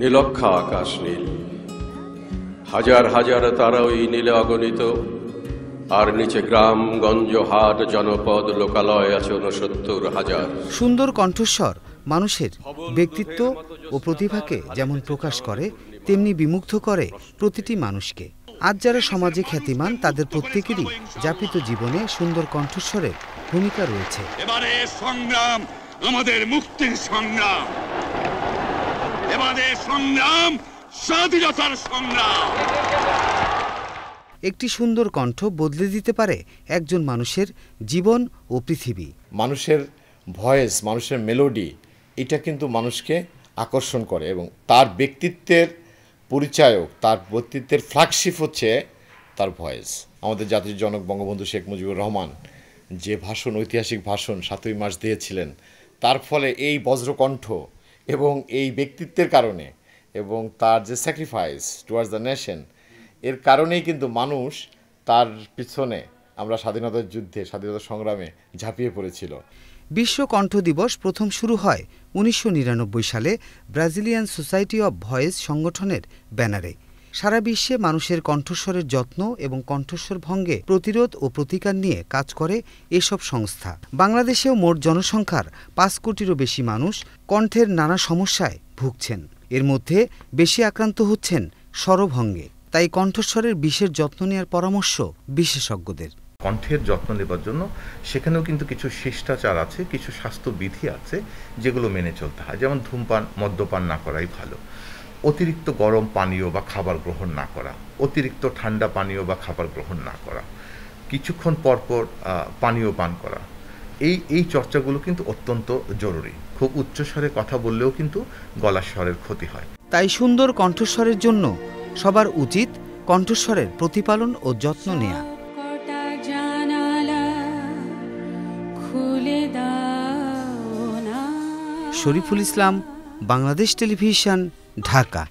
নীলক্ষা আকাশ নীল হাজার হাজার তারা ওই নীলে অগণিত আর নিচে গ্রাম গঞ্জ হাট জনপদ লোকালয় আছে উনসত্তর হাজার সুন্দর কণ্ঠস্বর মানুষের ব্যক্তিত্ব ও প্রতিভাকে যেমন প্রকাশ করে তেমনি বিমুগ্ধ করে প্রতিটি মানুষকে আজ যারা সমাজে খ্যাতিমান তাদের প্রত্যেকেরই যাপিত জীবনে সুন্দর কণ্ঠস্বরের ভূমিকা রয়েছে এবারে সংগ্রাম আমাদের মুক্তির সংগ্রাম এবারে সংগ্রাম স্বাধীনতার সংগ্রাম একটি সুন্দর কণ্ঠ বদলে দিতে পারে একজন মানুষের জীবন ও পৃথিবী মানুষের ভয়েস মানুষের মেলোডি এটা কিন্তু মানুষকে আকর্ষণ করে এবং তার ব্যক্তিত্বের পরিচায়ক তার ব্যক্তিত্বের ফ্ল্যাগশিপ হচ্ছে তার ভয়েস আমাদের জাতির জনক বঙ্গবন্ধু শেখ মুজিবুর রহমান যে ভাষণ ঐতিহাসিক ভাষণ সাতই মাস দিয়েছিলেন তার ফলে এই বজ্রকণ্ঠ এবং এই ব্যক্তিত্বের কারণে এবং তার যে স্যাক্রিফাইস টুয়ার্ডস দ্য নেশন এর কারণেই কিন্তু মানুষ তার পিছনে আমরা স্বাধীনতার যুদ্ধে স্বাধীনতা সংগ্রামে ঝাঁপিয়ে পড়েছিল বিশ্ব কণ্ঠ দিবস প্রথম শুরু হয় উনিশশো সালে ব্রাজিলিয়ান সোসাইটি অব ভয়েস সংগঠনের ব্যানারে সারা বিশ্বে মানুষের কণ্ঠস্বরের যত্ন এবং কণ্ঠস্বর ভঙ্গে প্রতিরোধ ও প্রতিকার নিয়ে কাজ করে এসব সংস্থা বাংলাদেশেও মোট জনসংখ্যার পাঁচ কোটিরও বেশি মানুষ কণ্ঠের নানা সমস্যায় ভুগছেন এর মধ্যে বেশি আক্রান্ত হচ্ছেন স্বরভঙ্গে তাই কণ্ঠস্বরের বিশেষ যত্ন নেওয়ার পরামর্শ বিশেষজ্ঞদের কণ্ঠের যত্ন নেবার জন্য সেখানেও কিন্তু কিছু শিষ্টাচার আছে কিছু স্বাস্থ্যবিধি আছে যেগুলো মেনে চলতে হয় যেমন ধূমপান মদ্যপান না করাই ভালো অতিরিক্ত গরম পানীয় বা খাবার গ্রহণ না করা অতিরিক্ত ঠান্ডা পানীয় বা খাবার গ্রহণ না করা কিছুক্ষণ পরপর পানীয় পান করা এই এই চর্চাগুলো কিন্তু অত্যন্ত জরুরি খুব উচ্চস্বরে কথা বললেও কিন্তু গলার স্বরের ক্ষতি হয় তাই সুন্দর কণ্ঠস্বরের জন্য সবার উচিত কণ্ঠস্বরের প্রতিপালন ও যত্ন নেয়া শরীফুল ইসলাম বাংলাদেশ টেলিভিশন ঢাকা